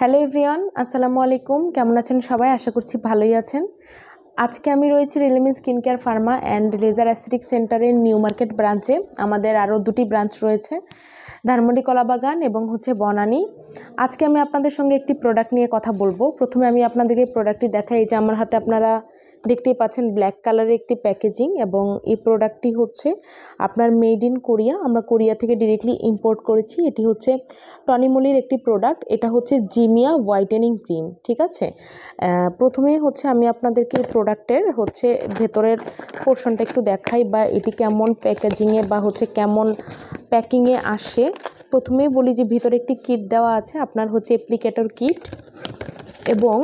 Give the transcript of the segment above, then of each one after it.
hello everyone আসসালামু আলাইকুম কেমন আছেন সবাই আশা করছি ভালোই আছেন আজকে আমি রয়েছি রিলেমিন skin care pharma and laser aesthetic সেন্টারের নিউ মার্কেট ব্রাঞ্চে আমাদের আরও দুটি ব্রাঞ্চ রয়েছে ধানমন্ডি কলাবাগান এবং হচ্ছে বনানি আজকে আমি আপনাদের সঙ্গে একটি প্রোডাক্ট নিয়ে কথা বলবো প্রথমে আমি আপনাদেরকে প্রোডাক্টটি দেখাই যে আমার হাতে আপনারা দেখতেই পাচ্ছেন ব্ল্যাক কালারের একটি প্যাকেজিং এবং এই প্রোডাক্টটি হচ্ছে আপনার মেড ইন কোরিয়া আমরা কোরিয়া থেকে ডিরেক্টলি ইম্পোর্ট করেছি এটি হচ্ছে টনিমলির একটি প্রোডাক্ট এটা হচ্ছে জিমিয়া হোয়াইটেনিং ক্রিম ঠিক আছে প্রথমে হচ্ছে আমি আপনাদেরকে এই প্রোডাক্টের হচ্ছে ভেতরের পোর্শনটা একটু দেখাই বা এটি কেমন প্যাকেজিংয়ে বা হচ্ছে কেমন প্যাকিংয়ে আসে প্রথমেই বলি যে ভিতরে একটি কিট দেওয়া আছে আপনার হচ্ছে অ্যাপ্লিকেটর কিট এবং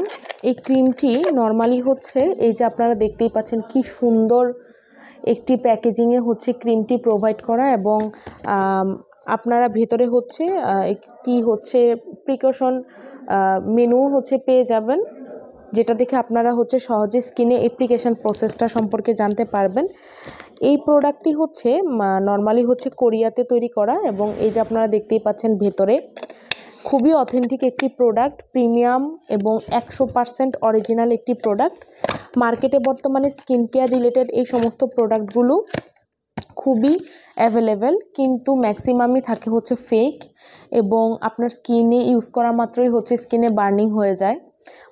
এই ক্রিমটি নর্মালি হচ্ছে এই যে আপনারা দেখতেই পাচ্ছেন কি সুন্দর একটি প্যাকেজিংয়ে হচ্ছে ক্রিমটি প্রোভাইড করা এবং আপনারা ভেতরে হচ্ছে কি হচ্ছে প্রিকশন মেনুও হচ্ছে পেয়ে যাবেন যেটা দেখে আপনারা হচ্ছে সহজে স্কিনে অ্যাপ্লিকেশান প্রসেসটা সম্পর্কে জানতে পারবেন এই প্রোডাক্টটি হচ্ছে নর্মালি হচ্ছে কোরিয়াতে তৈরি করা এবং এই যে আপনারা দেখতেই পাচ্ছেন ভেতরে খুবই অথেন্টিক একটি প্রোডাক্ট প্রিমিয়াম এবং একশো পারসেন্ট অরিজিনাল একটি প্রোডাক্ট মার্কেটে বর্তমানে স্কিন কেয়ার রিলেটেড এই সমস্ত প্রোডাক্টগুলো খুবই অ্যাভেলেবেল কিন্তু ম্যাক্সিমামই থাকে হচ্ছে ফেক এবং আপনার স্কিনে ইউজ করা মাত্রই হচ্ছে স্কিনে বার্নিং হয়ে যায়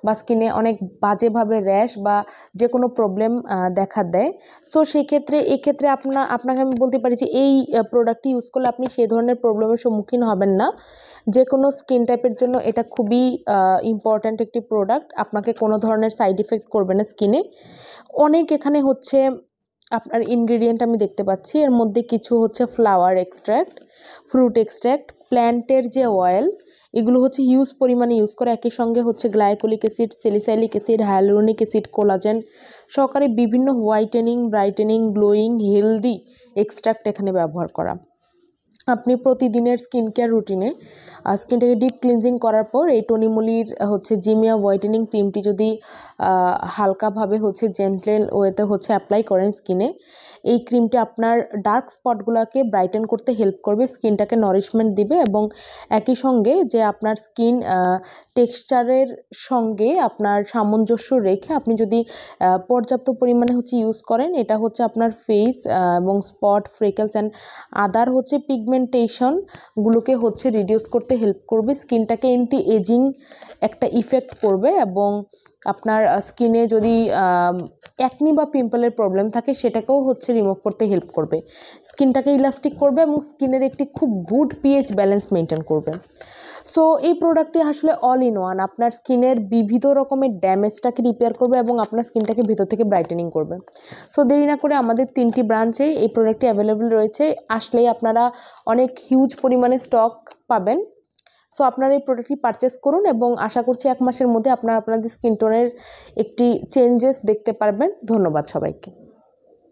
বা স্কিনে অনেক বাজেভাবে র্যাশ বা যে কোনো প্রবলেম দেখা দেয় সো সেক্ষেত্রে এক্ষেত্রে আপনার আপনাকে আমি বলতে পারি যে এই প্রোডাক্টটি ইউজ করলে আপনি সেই ধরনের প্রবলেমের সম্মুখীন হবেন না যে কোনো স্কিন টাইপের জন্য এটা খুবই ইম্পর্ট্যান্ট একটি প্রোডাক্ট আপনাকে কোনো ধরনের সাইড ইফেক্ট করবে না স্কিনে অনেক এখানে হচ্ছে আপনার ইনগ্রিডিয়েন্ট আমি দেখতে পাচ্ছি এর মধ্যে কিছু হচ্ছে ফ্লাওয়ার এক্সট্র্যাক্ট ফ্রুট এক্সট্র্যাক্ট প্ল্যান্টের যে অয়েল এগুলো হচ্ছে হিউজ পরিমাণে ইউজ করে একই সঙ্গে হচ্ছে glycolic acid salicylic acid hyaluronic acid collagen সহকারে বিভিন্ন whitening brightening glowing healthy extract এখানে ব্যবহার করা আপনি প্রতিদিনের স্কিন কেয়ার রুটিনে স্কিনটাকে ডিপ ক্লিনজিং করার পর এই টনিমুলির হচ্ছে জিমিয়া হোয়াইটেনিং ক্রিমটি যদি হালকাভাবে হচ্ছে জেন্টেল ওয়েতে হচ্ছে অ্যাপ্লাই করেন স্কিনে এই ক্রিমটি আপনার ডার্ক স্পটগুলোকে ব্রাইটেন করতে হেল্প করবে স্কিনটাকে নরিশমেন্ট দিবে এবং একই সঙ্গে যে আপনার স্কিন টেক্সচারের সঙ্গে আপনার সামঞ্জস্য রেখে আপনি যদি পর্যাপ্ত পরিমাণে হচ্ছে ইউজ করেন এটা হচ্ছে আপনার ফেস এবং স্পট ফ্রেকেলস অ্যান্ড আদার হচ্ছে পিগমেন্ট পিগমেন্টেশনগুলোকে হচ্ছে রিডিউস করতে হেল্প করবে স্কিনটাকে এন্টি এজিং একটা ইফেক্ট করবে এবং আপনার স্কিনে যদি অ্যাকনি বা পিম্পলের প্রবলেম থাকে সেটাকেও হচ্ছে রিমুভ করতে হেল্প করবে স্কিনটাকে ইলাস্টিক করবে এবং স্কিনের একটি খুব গুড পিএইচ ব্যালেন্স মেনটেন করবে সো এই প্রোডাক্টটি আসলে অল ইন ওয়ান আপনার স্কিনের বিবিধ রকমের ড্যামেজটাকে রিপেয়ার করবে এবং আপনার স্কিনটাকে ভিতর থেকে ব্রাইটেনিং করবে সো দেরি না করে আমাদের তিনটি ব্রাঞ্চে এই প্রোডাক্টটি অ্যাভেলেবেল রয়েছে আসলেই আপনারা অনেক হিউজ পরিমাণে স্টক পাবেন সো আপনারা এই প্রোডাক্টটি পারচেস করুন এবং আশা করছি এক মাসের মধ্যে আপনারা আপনাদের স্কিন টোনের একটি চেঞ্জেস দেখতে পারবেন ধন্যবাদ সবাইকে